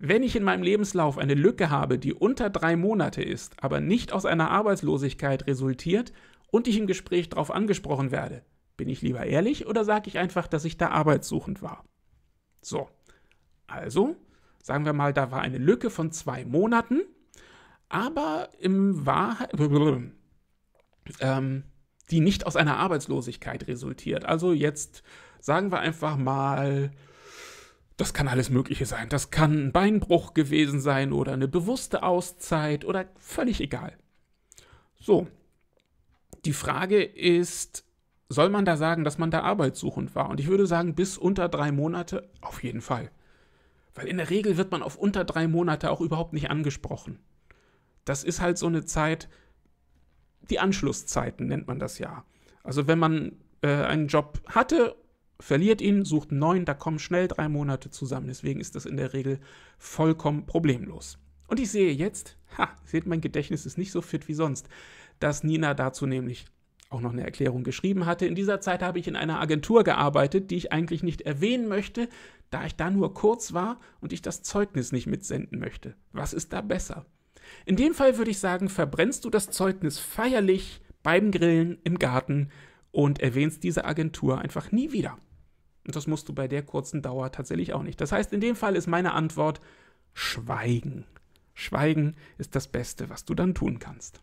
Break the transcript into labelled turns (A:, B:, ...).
A: Wenn ich in meinem Lebenslauf eine Lücke habe, die unter drei Monate ist, aber nicht aus einer Arbeitslosigkeit resultiert und ich im Gespräch darauf angesprochen werde, bin ich lieber ehrlich oder sage ich einfach, dass ich da arbeitssuchend war? So, also sagen wir mal, da war eine Lücke von zwei Monaten, aber im Wahrheit, ähm, die nicht aus einer Arbeitslosigkeit resultiert. Also jetzt sagen wir einfach mal das kann alles Mögliche sein. Das kann ein Beinbruch gewesen sein oder eine bewusste Auszeit oder völlig egal. So, die Frage ist, soll man da sagen, dass man da arbeitssuchend war? Und ich würde sagen, bis unter drei Monate auf jeden Fall. Weil in der Regel wird man auf unter drei Monate auch überhaupt nicht angesprochen. Das ist halt so eine Zeit, die Anschlusszeiten nennt man das ja. Also wenn man äh, einen Job hatte verliert ihn, sucht einen neuen, da kommen schnell drei Monate zusammen. Deswegen ist das in der Regel vollkommen problemlos. Und ich sehe jetzt, ha, seht, mein Gedächtnis ist nicht so fit wie sonst, dass Nina dazu nämlich auch noch eine Erklärung geschrieben hatte. In dieser Zeit habe ich in einer Agentur gearbeitet, die ich eigentlich nicht erwähnen möchte, da ich da nur kurz war und ich das Zeugnis nicht mitsenden möchte. Was ist da besser? In dem Fall würde ich sagen, verbrennst du das Zeugnis feierlich beim Grillen im Garten und erwähnst diese Agentur einfach nie wieder. Und das musst du bei der kurzen Dauer tatsächlich auch nicht. Das heißt, in dem Fall ist meine Antwort Schweigen. Schweigen ist das Beste, was du dann tun kannst.